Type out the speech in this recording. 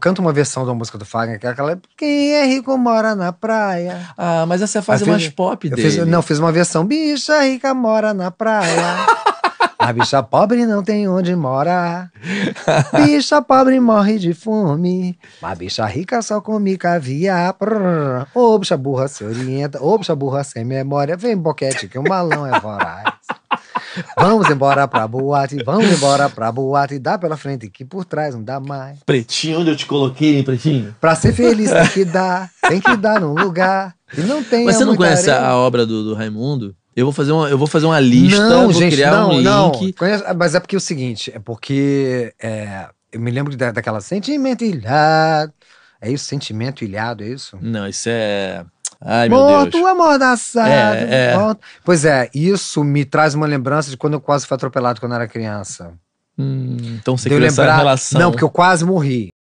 canta uma versão da música do Fagner, que é aquela Quem é rico mora na praia. Ah, mas essa é a fase mais pop dele. Fiz, não, fiz uma versão Bicha rica mora na praia. a bicha pobre não tem onde mora Bicha pobre morre de fome. a bicha rica só come caviar. Ô, bicha burra se orienta. Ô, bicha burra sem memória. Vem boquete que o malão é voraz. Vamos embora pra boate, vamos embora pra boate. Dá pela frente que por trás não dá mais. Pretinho, onde eu te coloquei, Pretinho? Pra ser feliz tem que dar, tem que dar num lugar. E não tem Mas você não conhece areia. a obra do, do Raimundo? Eu vou fazer uma, eu vou fazer uma lista, não, gente, criar não, um não. link. Não. Ah, mas é porque é o seguinte, é porque é, eu me lembro da, daquela sentimento ilhado. É isso, sentimento ilhado, é isso? Não, isso é Ai, meu Morto, Deus. amordaçado. É, é. Morto. Pois é, isso me traz uma lembrança de quando eu quase fui atropelado quando eu era criança. Hum, então você criou lembrar... essa relação. Não, porque eu quase morri.